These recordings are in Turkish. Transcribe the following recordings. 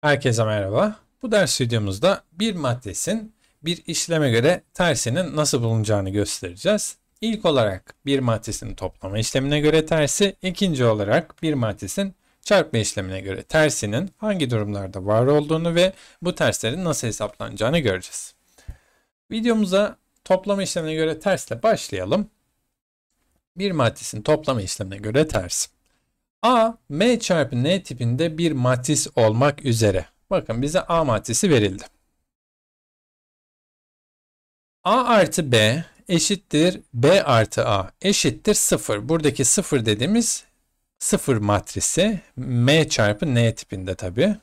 Herkese merhaba. Bu ders videomuzda bir matrisin bir işleme göre tersinin nasıl bulunacağını göstereceğiz. İlk olarak bir matrisin toplama işlemine göre tersi, ikinci olarak bir matrisin çarpma işlemine göre tersinin hangi durumlarda var olduğunu ve bu terslerin nasıl hesaplanacağını göreceğiz. Videomuza toplama işlemine göre tersle başlayalım. Bir matrisin toplama işlemine göre tersi. A, M çarpı N tipinde bir matris olmak üzere. Bakın bize A matrisi verildi. A artı B eşittir B artı A eşittir 0. Buradaki 0 dediğimiz 0 matrisi M çarpı N tipinde tabi.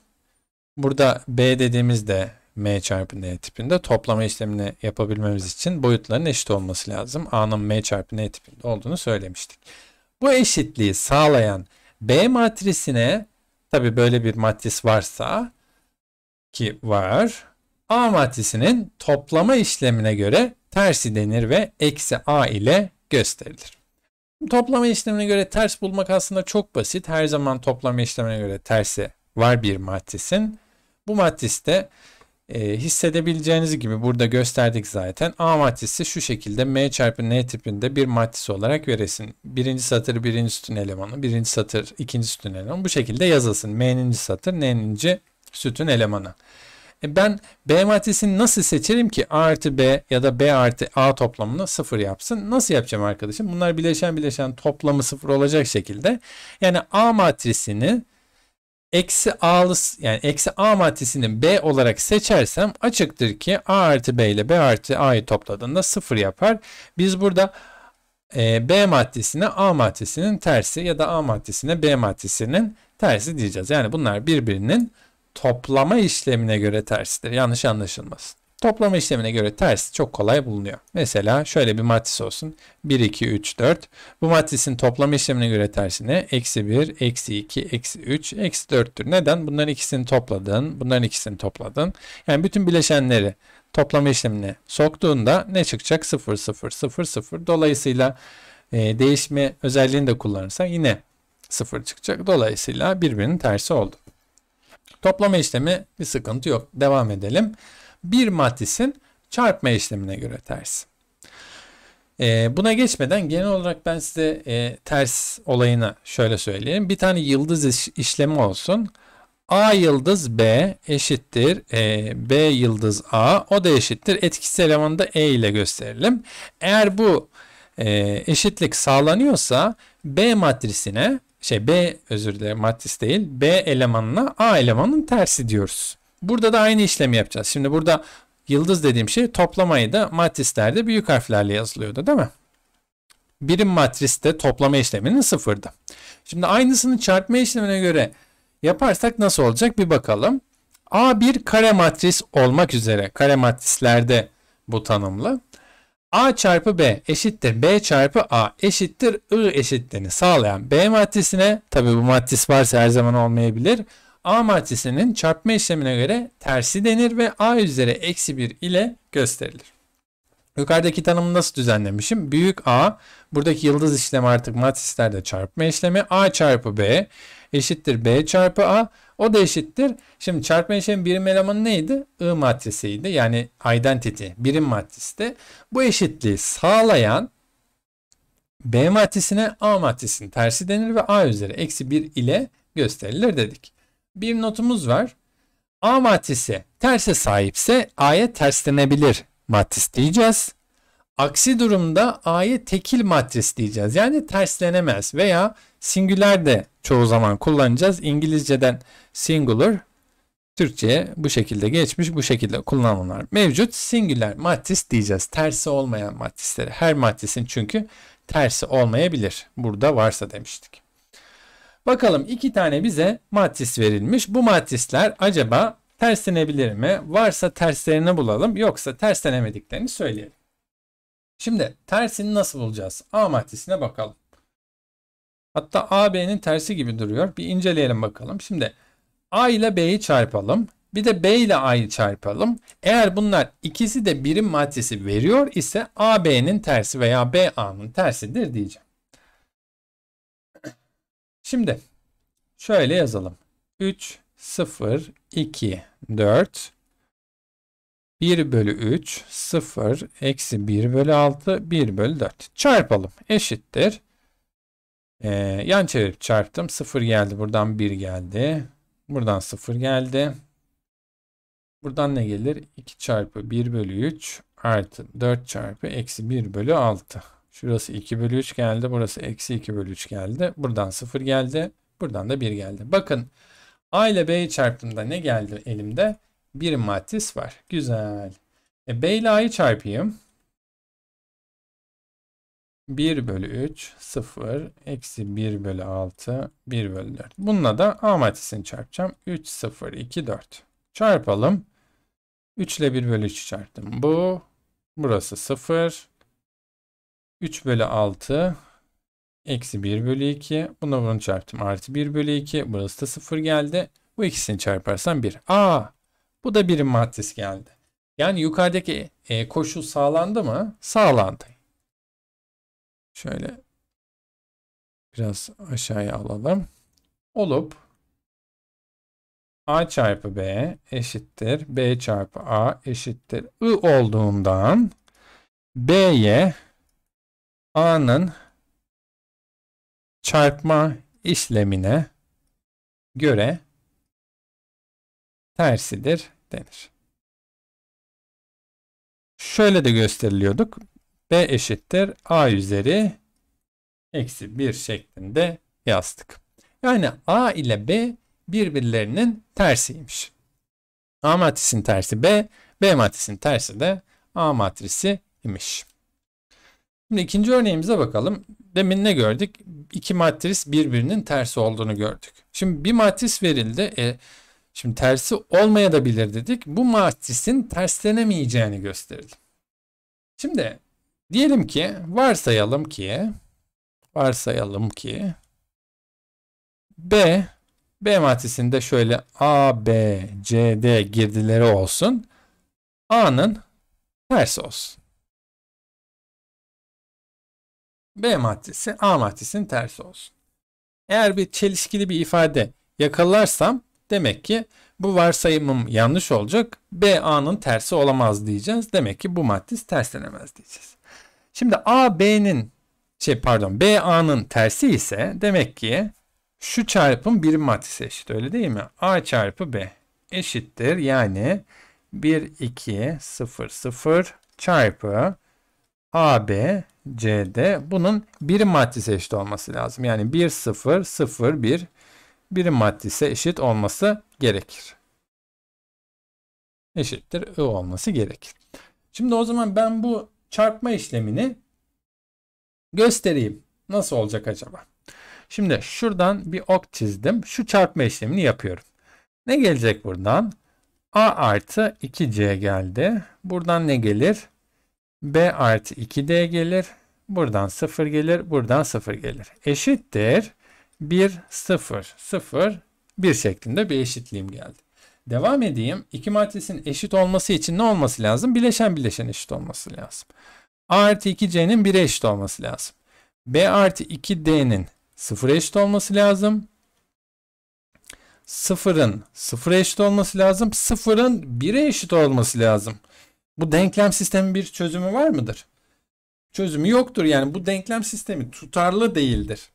Burada B dediğimiz de M çarpı N tipinde toplama işlemini yapabilmemiz için boyutların eşit olması lazım. A'nın M çarpı N tipinde olduğunu söylemiştik. Bu eşitliği sağlayan B matrisine tabi böyle bir matris varsa ki var A matrisinin toplama işlemine göre tersi denir ve eksi A ile gösterilir. Toplama işlemine göre ters bulmak aslında çok basit. Her zaman toplama işlemine göre tersi var bir matrisin. Bu matriste e, hissedebileceğiniz gibi burada gösterdik zaten. A matrisi şu şekilde M çarpı N tipinde bir matris olarak veresin. Birinci satır birinci sütun elemanı, birinci satır ikinci sütun elemanı bu şekilde yazılsın. M'nin satır, N'nin sütun elemanı. E ben B matrisini nasıl seçerim ki A artı B ya da B artı A toplamını sıfır yapsın? Nasıl yapacağım arkadaşım? Bunlar bileşen bileşen toplamı sıfır olacak şekilde. Yani A matrisini eksi A'lı yani eksi A maddesini B olarak seçersem açıktır ki A artı B ile B artı A'yı topladığında sıfır yapar. Biz burada e, B maddesine A maddesinin tersi ya da A maddesine B maddesinin tersi diyeceğiz. Yani bunlar birbirinin toplama işlemine göre tersidir. Yanlış anlaşılmasın. Toplama işlemine göre ters çok kolay bulunuyor. Mesela şöyle bir matris olsun. 1, 2, 3, 4. Bu matrisin toplama işlemine göre tersine eksi 1, eksi 2, eksi 3, eksi 4'tür. Neden? Bunların ikisini topladın, bunların ikisini topladın. Yani bütün bileşenleri toplama işlemine soktuğunda ne çıkacak? 0, 0, 0, 0. Dolayısıyla e, değişme özelliğini de kullanırsan yine 0 çıkacak. Dolayısıyla birbirinin tersi oldu. Toplama işlemi bir sıkıntı yok. Devam edelim bir matrisin çarpma işlemine göre ters. E, buna geçmeden genel olarak ben size e, ters olayına şöyle söyleyeyim. Bir tane yıldız iş, işlemi olsun. A yıldız B eşittir e, B yıldız A o da eşittir etkisiz elemanı E ile gösterelim. Eğer bu e, eşitlik sağlanıyorsa B matrisine şey B özür dilerim matris değil B elemanına A elemanın tersi diyoruz. Burada da aynı işlemi yapacağız. Şimdi burada yıldız dediğim şey toplamayı da matrislerde büyük harflerle yazılıyordu değil mi? Birim matriste toplama işleminin sıfırdı. Şimdi aynısını çarpma işlemine göre yaparsak nasıl olacak bir bakalım. A bir kare matris olmak üzere kare matrislerde bu tanımlı. A çarpı B eşittir B çarpı A eşittir I eşitliğini sağlayan B matrisine tabi bu matris varsa her zaman olmayabilir A matrisinin çarpma işlemine göre tersi denir ve A üzeri eksi 1 ile gösterilir. Yukarıdaki tanımı nasıl düzenlemişim? Büyük A, buradaki yıldız işlemi artık matrislerde çarpma işlemi. A çarpı B eşittir B çarpı A. O da eşittir. Şimdi çarpma işlemi birim elemanı neydi? I matrisiydi. Yani identity, birim matriste. Bu eşitliği sağlayan B matrisine A matrisinin tersi denir ve A üzeri eksi 1 ile gösterilir dedik bir notumuz var. A matrisi terse sahipse A'ya terslenebilir matris diyeceğiz. Aksi durumda A'ya tekil matris diyeceğiz. Yani terslenemez veya singüler de çoğu zaman kullanacağız. İngilizceden singular Türkçe'ye bu şekilde geçmiş, bu şekilde kullanımlar mevcut. Singüler matris diyeceğiz. Tersi olmayan matrisleri. Her matrisin çünkü tersi olmayabilir. Burada varsa demiştik. Bakalım iki tane bize matris verilmiş. Bu matrisler acaba terslenebilir mi? Varsa terslerini bulalım yoksa terslenemediklerini söyleyelim. Şimdi tersini nasıl bulacağız? A matrisine bakalım. Hatta AB'nin tersi gibi duruyor. Bir inceleyelim bakalım. Şimdi A ile B'yi çarpalım. Bir de B ile A'yı çarpalım. Eğer bunlar ikisi de birim matrisi veriyor ise AB'nin tersi veya BA'nın tersidir diyeceğim. Şimdi şöyle yazalım. 3, 0, 2, 4, 1 bölü 3, 0, eksi 1 bölü 6, 1 bölü 4. Çarpalım. Eşittir. Ee, yan çevirip çarptım. 0 geldi. Buradan 1 geldi. Buradan 0 geldi. Buradan ne gelir? 2 çarpı 1 bölü 3 artı 4 çarpı eksi 1 bölü 6. Şurası 2 bölü 3 geldi. Burası eksi 2 bölü 3 geldi. Buradan 0 geldi. Buradan da 1 geldi. Bakın A ile B'yi çarptığımda ne geldi elimde? Bir matris var. Güzel. E, B ile A'yı çarpayım. 1 bölü 3, 0, eksi 1 bölü 6, 1 bölü 4. Bununla da A matrisini çarpacağım. 3, 0, 2, 4. Çarpalım. 3 ile 1 bölü 3'ü çarptım. Bu. Burası 0. 3 bölü 6 eksi 1 bölü 2. Buna bunu çarptım. Artı 1 bölü 2. Burası da 0 geldi. Bu ikisini çarparsam 1. Aa bu da birim matris geldi. Yani yukarıdaki e, koşul sağlandı mı? Sağlandı. Şöyle biraz aşağıya alalım. Olup A çarpı B eşittir. B çarpı A eşittir. I olduğundan B'ye A'nın çarpma işlemine göre tersidir denir. Şöyle de gösteriliyorduk. B eşittir A üzeri eksi 1 şeklinde yazdık. Yani A ile B birbirlerinin tersiymiş. A matrisin tersi B, B matrisin tersi de A matrisi imiş. Şimdi ikinci örneğimize bakalım. Demin ne gördük? İki matris birbirinin tersi olduğunu gördük. Şimdi bir matris verildi. E, şimdi tersi olmaya da bilir dedik. Bu matrisin terslenemeyeceğini gösterelim. Şimdi diyelim ki varsayalım ki varsayalım ki B B matrisinde şöyle A, B, C, D girdileri olsun. A'nın tersi olsun. B maddesi A maddesinin tersi olsun. Eğer bir çelişkili bir ifade yakalarsam demek ki bu varsayımım yanlış olacak. B A'nın tersi olamaz diyeceğiz. Demek ki bu maddis terslenemez diyeceğiz. Şimdi A B'nin şey pardon B A'nın tersi ise demek ki şu çarpım birim maddisi eşit öyle değil mi? A çarpı B eşittir yani 1 2 0 0 çarpı AB CD bunun birim maddesi eşit olması lazım. Yani 1 0 0 1 birim maddesi eşit olması gerekir. Eşittir I olması gerekir. Şimdi o zaman ben bu çarpma işlemini göstereyim. Nasıl olacak acaba? Şimdi şuradan bir ok çizdim. Şu çarpma işlemini yapıyorum. Ne gelecek buradan? A artı 2C geldi. Buradan ne gelir? B artı 2D gelir. Buradan 0 gelir. Buradan 0 gelir. Eşittir. 1, 0, 0, 1 şeklinde bir eşitliğim geldi. Devam edeyim. İki matrisin eşit olması için ne olması lazım? Bileşen bileşen eşit olması lazım. A artı 2C'nin 1'e eşit olması lazım. B artı 2D'nin 0'a eşit olması lazım. 0'ın 0'a eşit olması lazım. 0'ın 1'e eşit olması lazım. Bu denklem sistemi bir çözümü var mıdır? Çözümü yoktur yani bu denklem sistemi tutarlı değildir.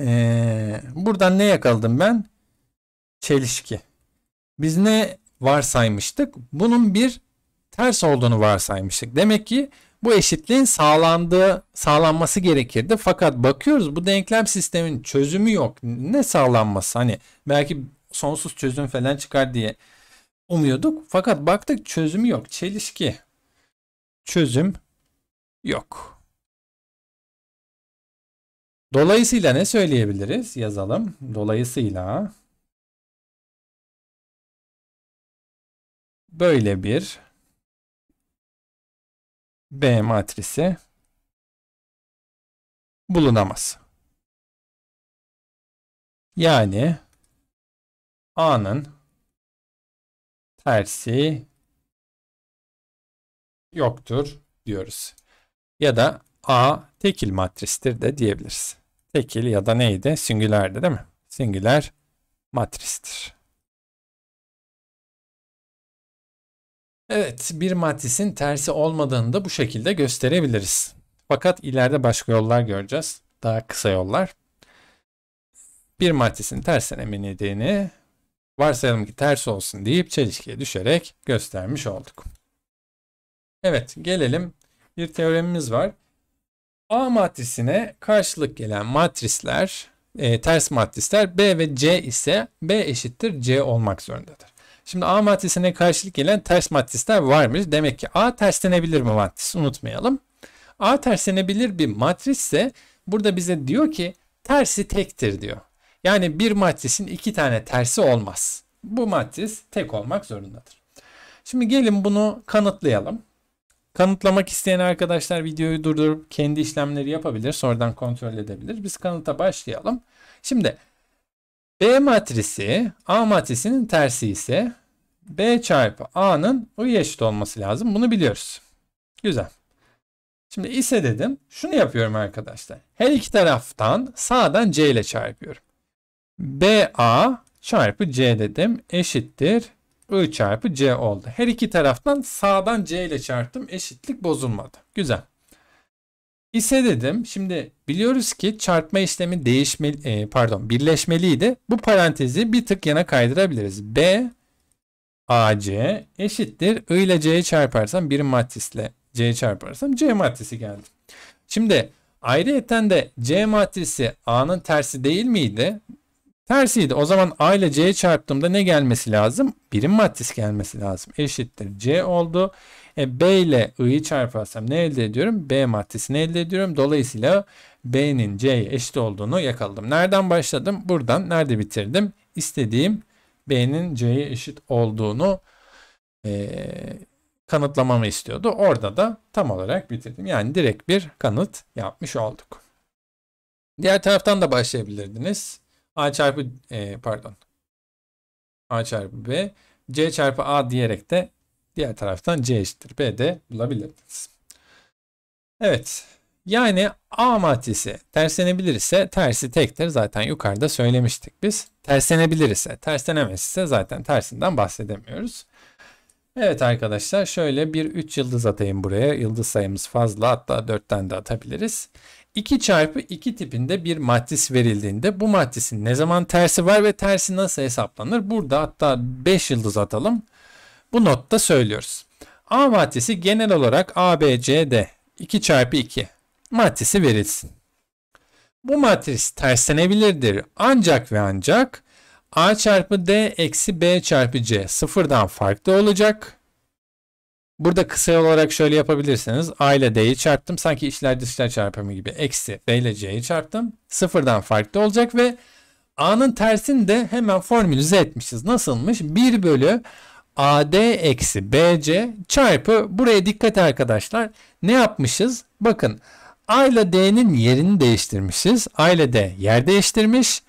Ee, buradan ne yakaladım ben? Çelişki. Biz ne varsaymıştık? Bunun bir ters olduğunu varsaymıştık. Demek ki bu eşitliğin sağlandığı, sağlanması gerekirdi. Fakat bakıyoruz bu denklem sistemin çözümü yok. Ne sağlanması? Hani belki sonsuz çözüm falan çıkar diye umuyorduk. Fakat baktık çözümü yok. Çelişki. Çözüm yok. Dolayısıyla ne söyleyebiliriz? Yazalım. Dolayısıyla böyle bir B matrisi bulunamaz. Yani A'nın tersi yoktur diyoruz. Ya da A tekil matristir de diyebiliriz. Tekil ya da neydi? Singülerdi değil mi? Singüler matristir. Evet, bir matrisin tersi olmadığını da bu şekilde gösterebiliriz. Fakat ileride başka yollar göreceğiz. Daha kısa yollar. Bir matrisin tersine emin edeni varsayalım ki ters olsun deyip çelişkiye düşerek göstermiş olduk. Evet gelelim bir teoremimiz var. A matrisine karşılık gelen matrisler, e, ters matrisler B ve C ise B eşittir C olmak zorundadır. Şimdi A matrisine karşılık gelen ters matrisler varmış. Demek ki A terslenebilir bir matris unutmayalım. A terslenebilir bir matris ise burada bize diyor ki tersi tektir diyor. Yani bir matrisin iki tane tersi olmaz. Bu matris tek olmak zorundadır. Şimdi gelin bunu kanıtlayalım. Kanıtlamak isteyen arkadaşlar videoyu durdurup kendi işlemleri yapabilir. Sonradan kontrol edebilir. Biz kanıta başlayalım. Şimdi B matrisi A matrisinin tersi ise B çarpı A'nın U'ya eşit olması lazım. Bunu biliyoruz. Güzel. Şimdi ise dedim. Şunu yapıyorum arkadaşlar. Her iki taraftan sağdan C ile çarpıyorum. BA çarpı C dedim eşittir I çarpı C oldu. Her iki taraftan sağdan C ile çarptım. Eşitlik bozulmadı. Güzel. İse dedim. Şimdi biliyoruz ki çarpma işlemi değişmeli, e, pardon birleşmeliydi. Bu parantezi bir tık yana kaydırabiliriz. B AC eşittir. I ile C'yi çarparsam bir matrisle C'yi çarparsam C matrisi geldi. Şimdi ayrıyeten de C matrisi A'nın tersi değil miydi? Tersiydi. O zaman A ile C'ye çarptığımda ne gelmesi lazım? Birim matris gelmesi lazım. Eşittir. C oldu. E, B ile I'yi çarparsam ne elde ediyorum? B matrisini elde ediyorum. Dolayısıyla B'nin C'ye eşit olduğunu yakaladım. Nereden başladım? Buradan. Nerede bitirdim? İstediğim B'nin C'ye eşit olduğunu e, kanıtlamamı istiyordu. Orada da tam olarak bitirdim. Yani direkt bir kanıt yapmış olduk. Diğer taraftan da başlayabilirdiniz. A çarpı e, pardon. A çarpı B. C çarpı A diyerek de diğer taraftan C eşittir. B de bulabilirsiniz. Evet. Yani A matrisi terslenebilir ise tersi tektir. Zaten yukarıda söylemiştik biz. Terslenebilir ise, terslenemez ise zaten tersinden bahsedemiyoruz. Evet arkadaşlar şöyle bir 3 yıldız atayım buraya. Yıldız sayımız fazla hatta 4'ten de atabiliriz. 2 çarpı 2 tipinde bir matris verildiğinde bu matrisin ne zaman tersi var ve tersi nasıl hesaplanır? Burada hatta 5 yıldız atalım. Bu notta söylüyoruz. A matrisi genel olarak ABCD 2 çarpı 2 matrisi verilsin. Bu matris terslenebilirdir ancak ve ancak A çarpı D eksi B çarpı C sıfırdan farklı olacak. Burada kısa olarak şöyle yapabilirsiniz. A ile D'yi çarptım. Sanki işler dışlar çarpımı gibi. Eksi B ile C'yi çarptım. Sıfırdan farklı olacak ve A'nın tersini de hemen formülize etmişiz. Nasılmış? 1 bölü AD eksi BC çarpı buraya dikkat arkadaşlar. Ne yapmışız? Bakın A ile D'nin yerini değiştirmişiz. A ile D yer değiştirmiş.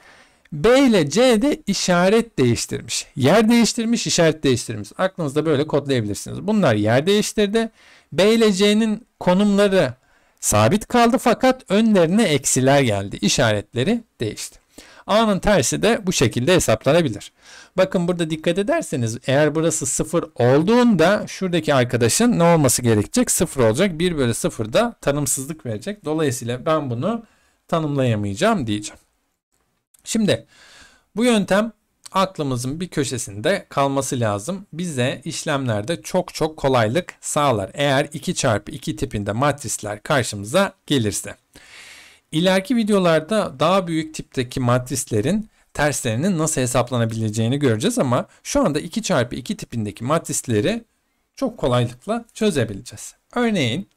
B ile C de işaret değiştirmiş. Yer değiştirmiş, işaret değiştirmiş. Aklınızda böyle kodlayabilirsiniz. Bunlar yer değiştirdi. B ile C'nin konumları sabit kaldı fakat önlerine eksiler geldi. İşaretleri değişti. A'nın tersi de bu şekilde hesaplanabilir. Bakın burada dikkat ederseniz eğer burası 0 olduğunda şuradaki arkadaşın ne olması gerekecek? 0 olacak. 1 bölü 0 da tanımsızlık verecek. Dolayısıyla ben bunu tanımlayamayacağım diyeceğim. Şimdi bu yöntem aklımızın bir köşesinde kalması lazım. Bize işlemlerde çok çok kolaylık sağlar. Eğer 2 çarpı 2 tipinde matrisler karşımıza gelirse. İleriki videolarda daha büyük tipteki matrislerin terslerinin nasıl hesaplanabileceğini göreceğiz ama şu anda 2 çarpı 2 tipindeki matrisleri çok kolaylıkla çözebileceğiz. Örneğin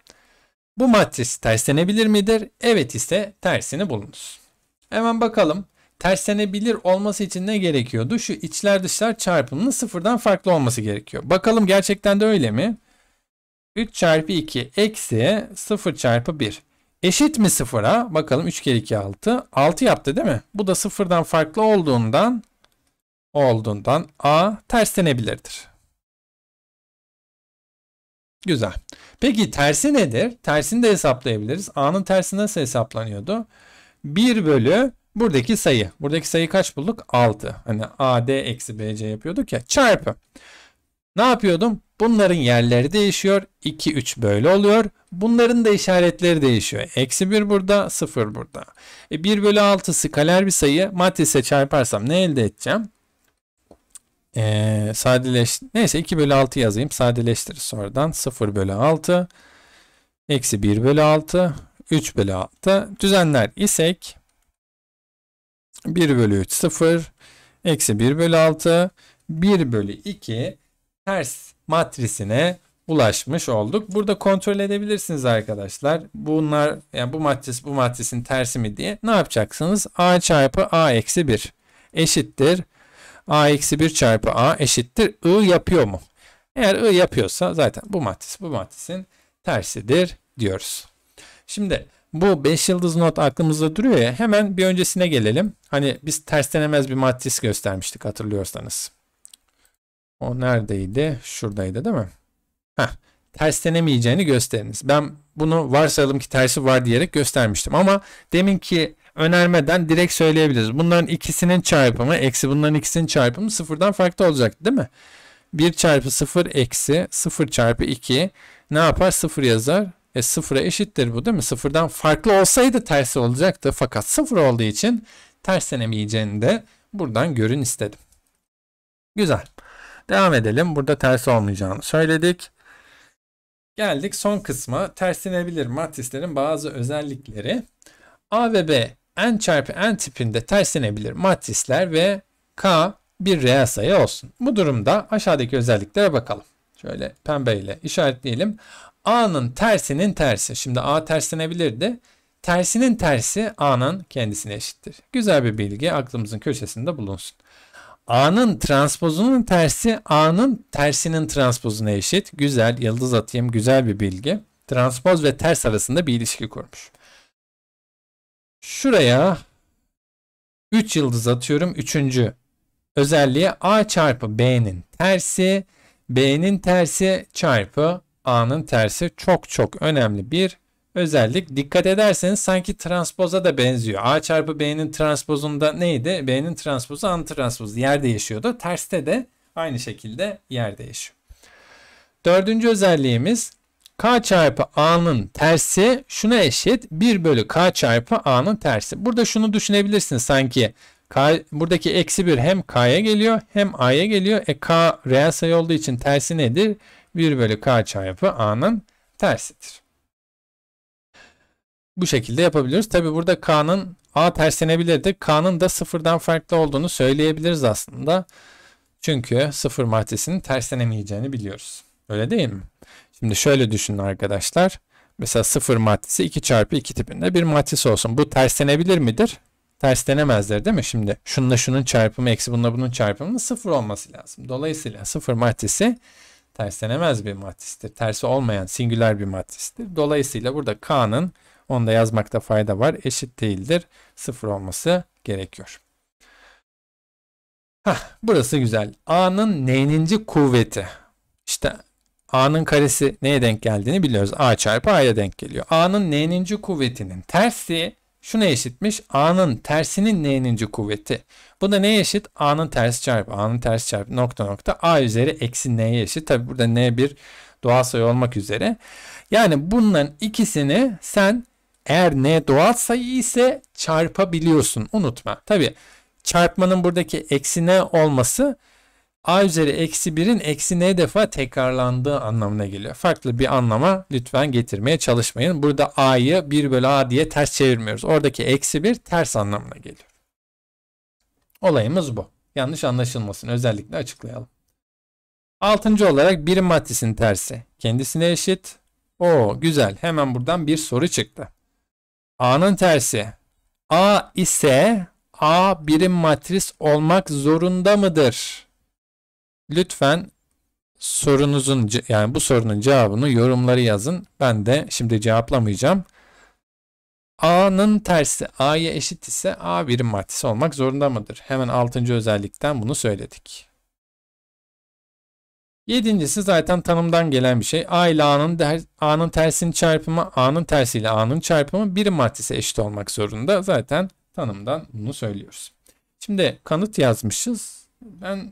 bu matris terslenebilir midir? Evet ise tersini bulunuz. Hemen bakalım terslenebilir olması için ne gerekiyordu? Şu içler dışlar çarpımının sıfırdan farklı olması gerekiyor. Bakalım gerçekten de öyle mi? 3 çarpı 2 eksi 0 çarpı 1. Eşit mi sıfıra? Bakalım 3 kere 2 6. 6 yaptı değil mi? Bu da sıfırdan farklı olduğundan olduğundan A terslenebilirdir. Güzel. Peki tersi nedir? Tersini de hesaplayabiliriz. A'nın tersi nasıl hesaplanıyordu? 1 bölü buradaki sayı. Buradaki sayı kaç bulduk? 6. Hani AD eksi BC yapıyorduk ya. Çarpı. Ne yapıyordum? Bunların yerleri değişiyor. 2, 3 böyle oluyor. Bunların da işaretleri değişiyor. Eksi 1 burada, 0 burada. E 1 bölü 6 skaler bir sayı. Matrise çarparsam ne elde edeceğim? E, sadeleş... Neyse 2 bölü 6 yazayım. Sadeleştir sonradan. 0 bölü 6. Eksi 1 bölü 6. 3 bölü 6. Düzenler isek 1 bölü 3 0 eksi 1 bölü 6 1 bölü 2 ters matrisine ulaşmış olduk. Burada kontrol edebilirsiniz arkadaşlar. Bunlar yani bu matris bu matrisin tersi mi diye. Ne yapacaksınız? A çarpı A eksi 1 eşittir. A eksi 1 çarpı A eşittir. I yapıyor mu? Eğer I yapıyorsa zaten bu matris bu matrisin tersidir diyoruz. Şimdi bu 5 yıldız not aklımızda duruyor ya hemen bir öncesine gelelim. Hani biz terslenemez bir matris göstermiştik hatırlıyorsanız. O neredeydi? Şuradaydı değil mi? Heh, terslenemeyeceğini gösteriniz. Ben bunu varsayalım ki tersi var diyerek göstermiştim. Ama demin ki önermeden direkt söyleyebiliriz. Bunların ikisinin çarpımı eksi bunların ikisinin çarpımı sıfırdan farklı olacak değil mi? 1 çarpı 0 eksi 0 çarpı 2 ne yapar? 0 yazar. E sıfıra eşittir bu değil mi? Sıfırdan farklı olsaydı tersi olacaktı. Fakat sıfır olduğu için terslenemeyeceğini de buradan görün istedim. Güzel. Devam edelim. Burada tersi olmayacağını söyledik. Geldik son kısma. Terslenebilir matrislerin bazı özellikleri. A ve B n çarpı n tipinde terslenebilir matrisler ve K bir reel sayı olsun. Bu durumda aşağıdaki özelliklere bakalım. Şöyle pembeyle işaretleyelim. A'nın tersinin tersi. Şimdi A terslenebilirdi. Tersinin tersi A'nın kendisine eşittir. Güzel bir bilgi aklımızın köşesinde bulunsun. A'nın transpozunun tersi A'nın tersinin transpozuna eşit. Güzel yıldız atayım güzel bir bilgi. Transpoz ve ters arasında bir ilişki kurmuş. Şuraya 3 yıldız atıyorum. Üçüncü özelliği A çarpı B'nin tersi. B'nin tersi çarpı A'nın tersi çok çok önemli bir özellik. Dikkat ederseniz sanki transpoza da benziyor. A çarpı B'nin transpozunda neydi? B'nin transpozu A'nın transpozu yer değişiyordu. Terste de aynı şekilde yerde yaşıyor. Dördüncü özelliğimiz K çarpı A'nın tersi şuna eşit 1 bölü K çarpı A'nın tersi. Burada şunu düşünebilirsiniz, sanki. K, buradaki eksi 1 hem K'ya geliyor hem A'ya geliyor. E K reel sayı olduğu için tersi nedir? 1 bölü k çarpı a'nın tersidir. Bu şekilde yapabiliriz. Tabi burada k'nın a terslenebilirdi. K'nın da sıfırdan farklı olduğunu söyleyebiliriz aslında. Çünkü sıfır matrisinin terslenemeyeceğini biliyoruz. Öyle değil mi? Şimdi şöyle düşünün arkadaşlar. Mesela sıfır matrisi 2 çarpı 2 tipinde bir matris olsun. Bu terslenebilir midir? Terslenemezler değil mi? Şimdi şununla şunun çarpımı eksi bununla bunun çarpımının sıfır olması lazım. Dolayısıyla sıfır matrisi terslenemez bir matristir. Tersi olmayan singüler bir matristir. Dolayısıyla burada K'nın onu da yazmakta fayda var. Eşit değildir. Sıfır olması gerekiyor. Heh, burası güzel. A'nın n'inci kuvveti. İşte A'nın karesi neye denk geldiğini biliyoruz. A çarpı A'ya denk geliyor. A'nın n'inci kuvvetinin tersi şuna eşitmiş. A'nın tersinin n'inci kuvveti. Bu da neye eşit? A'nın tersi çarpı A'nın tersi çarpı nokta nokta A üzeri eksi n'ye eşit. Tabi burada n bir doğal sayı olmak üzere. Yani bunların ikisini sen eğer n doğal sayı ise çarpabiliyorsun. Unutma. Tabi çarpmanın buradaki eksi n olması a üzeri eksi 1'in eksi n defa tekrarlandığı anlamına geliyor. Farklı bir anlama lütfen getirmeye çalışmayın. Burada a'yı 1 bölü a diye ters çevirmiyoruz. Oradaki eksi 1 ters anlamına geliyor. Olayımız bu. Yanlış anlaşılmasın özellikle açıklayalım. Altıncı olarak birim matrisin tersi. Kendisine eşit. Oo güzel hemen buradan bir soru çıktı. A'nın tersi. A ise A birim matris olmak zorunda mıdır? Lütfen sorunuzun yani bu sorunun cevabını yorumları yazın. Ben de şimdi cevaplamayacağım. A'nın tersi A'ya eşit ise A birim matrisi olmak zorunda mıdır? Hemen 6. özellikten bunu söyledik. Yedincisi zaten tanımdan gelen bir şey. A ile A'nın A'nın tersinin çarpımı A'nın tersiyle A'nın çarpımı birim matrise eşit olmak zorunda. Zaten tanımdan bunu söylüyoruz. Şimdi kanıt yazmışız. Ben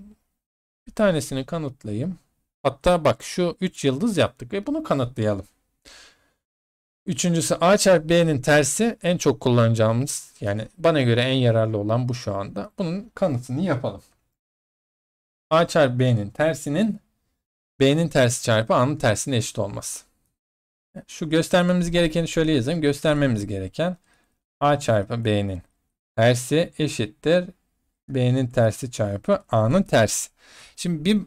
bir tanesini kanıtlayayım. Hatta bak şu 3 yıldız yaptık ve bunu kanıtlayalım. Üçüncüsü A çarpı B'nin tersi en çok kullanacağımız yani bana göre en yararlı olan bu şu anda. Bunun kanıtını yapalım. A çarpı B'nin tersinin B'nin tersi çarpı A'nın tersine eşit olması. Şu göstermemiz gerekeni şöyle yazayım. Göstermemiz gereken A çarpı B'nin tersi eşittir B'nin tersi çarpı A'nın tersi. Şimdi bir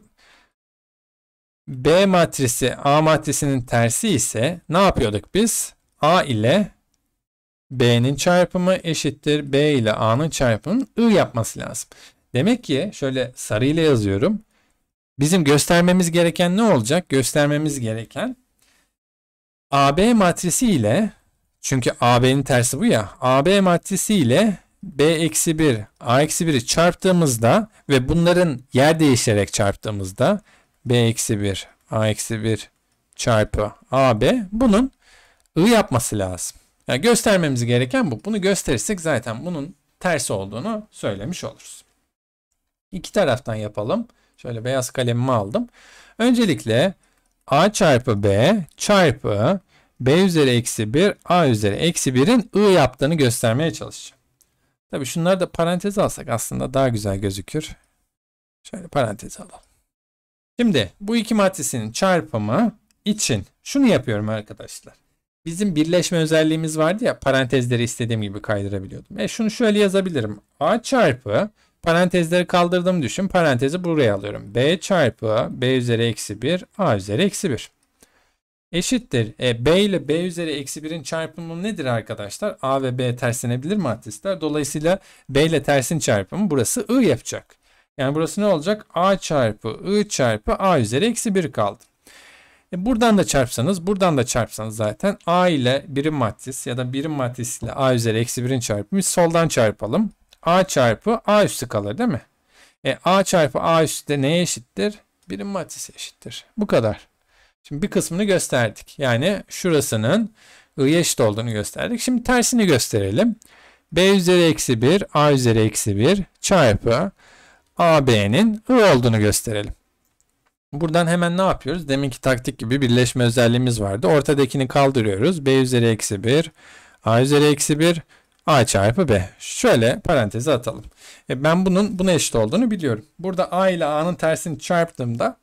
B matrisi A matrisinin tersi ise ne yapıyorduk biz? A ile B'nin çarpımı eşittir B ile A'nın çarpımının I yapması lazım. Demek ki şöyle sarıyla yazıyorum. Bizim göstermemiz gereken ne olacak? Göstermemiz gereken AB matrisi ile çünkü AB'nin tersi bu ya. AB matrisi ile b eksi 1 a eksi 1'i çarptığımızda ve bunların yer değiştirerek çarptığımızda b eksi 1 a eksi 1 çarpı ab bunun i yapması lazım. Yani göstermemiz gereken bu. Bunu gösterirsek zaten bunun tersi olduğunu söylemiş oluruz. İki taraftan yapalım. Şöyle beyaz kalemimi aldım. Öncelikle a çarpı b çarpı b üzeri eksi 1 a üzeri eksi 1'in i yaptığını göstermeye çalışacağım. Tabii şunları da parantez alsak aslında daha güzel gözükür. Şöyle parantez alalım. Şimdi bu iki matrisinin çarpımı için şunu yapıyorum arkadaşlar. Bizim birleşme özelliğimiz vardı ya parantezleri istediğim gibi kaydırabiliyordum. E şunu şöyle yazabilirim. A çarpı parantezleri kaldırdım düşün parantezi buraya alıyorum. B çarpı B üzeri eksi 1 A üzeri eksi 1 eşittir. E, B ile B üzeri eksi 1'in çarpımı nedir arkadaşlar? A ve B terslenebilir matrisler. Dolayısıyla B ile tersin çarpımı burası I yapacak. Yani burası ne olacak? A çarpı I çarpı A üzeri eksi 1 kaldı. E buradan da çarpsanız buradan da çarpsanız zaten A ile birim matris ya da birim matris ile A üzeri eksi 1'in çarpımı soldan çarpalım. A çarpı A üstü kalır değil mi? E, A çarpı A üstü de neye eşittir? Birim matrisi eşittir. Bu kadar. Şimdi bir kısmını gösterdik. Yani şurasının i'ye eşit olduğunu gösterdik. Şimdi tersini gösterelim. b üzeri eksi 1 a üzeri eksi 1 çarpı ab'nin i olduğunu gösterelim. Buradan hemen ne yapıyoruz? Deminki taktik gibi birleşme özelliğimiz vardı. Ortadakini kaldırıyoruz. b üzeri eksi 1 a üzeri eksi 1 a çarpı b. Şöyle parantezi atalım. E ben bunun buna eşit olduğunu biliyorum. Burada a ile a'nın tersini çarptığımda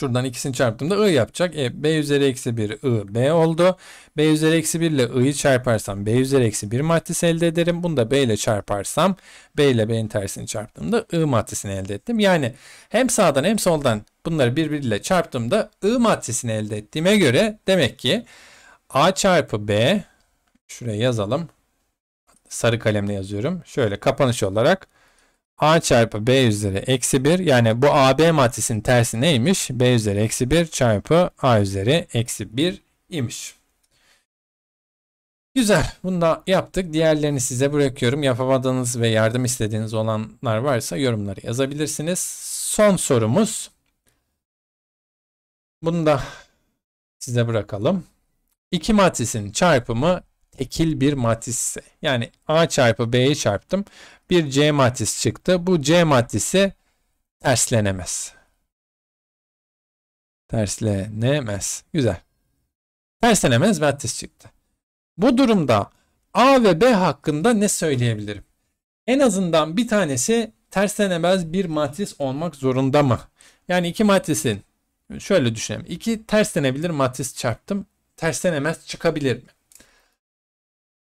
Şuradan ikisini çarptığımda i yapacak. E, b üzeri eksi 1 i b oldu. b üzeri eksi 1 ile i'yi çarparsam b üzeri eksi 1 matris elde ederim. Bunu da b ile çarparsam b ile b'nin tersini çarptığımda i matrisini elde ettim. Yani hem sağdan hem soldan bunları birbiriyle çarptığımda i matrisini elde ettiğime göre demek ki a çarpı b şuraya yazalım. Sarı kalemle yazıyorum. Şöyle kapanış olarak A çarpı B üzeri eksi 1 yani bu AB matrisinin tersi neymiş? B üzeri eksi 1 çarpı A üzeri eksi 1 imiş. Güzel. Bunu da yaptık. Diğerlerini size bırakıyorum. Yapamadığınız ve yardım istediğiniz olanlar varsa yorumları yazabilirsiniz. Son sorumuz. Bunu da size bırakalım. İki matrisin çarpımı tekil bir matisse yani A çarpı b'ye çarptım bir C matris çıktı. Bu C matrisi terslenemez. Terslenemez. Güzel. Terslenemez matris çıktı. Bu durumda A ve B hakkında ne söyleyebilirim? En azından bir tanesi terslenemez bir matris olmak zorunda mı? Yani iki matrisin şöyle düşünelim. İki terslenebilir matris çarptım. Terslenemez çıkabilir mi?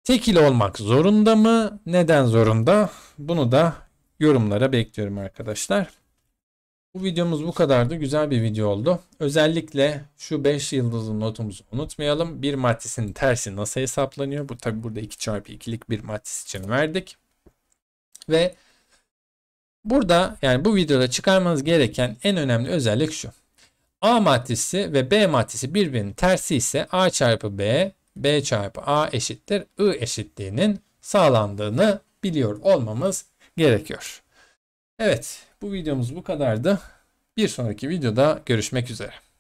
tekil olmak zorunda mı? Neden zorunda? Bunu da yorumlara bekliyorum arkadaşlar. Bu videomuz bu kadardı. Güzel bir video oldu. Özellikle şu 5 yıldızlı notumuzu unutmayalım. Bir matrisin tersi nasıl hesaplanıyor? Bu tabi burada 2 çarpı 2'lik bir matris için verdik. Ve burada yani bu videoda çıkarmanız gereken en önemli özellik şu. A matrisi ve B matrisi birbirinin tersi ise A çarpı B B çarpı A eşittir I eşitliğinin sağlandığını biliyor olmamız gerekiyor. Evet bu videomuz bu kadardı. Bir sonraki videoda görüşmek üzere.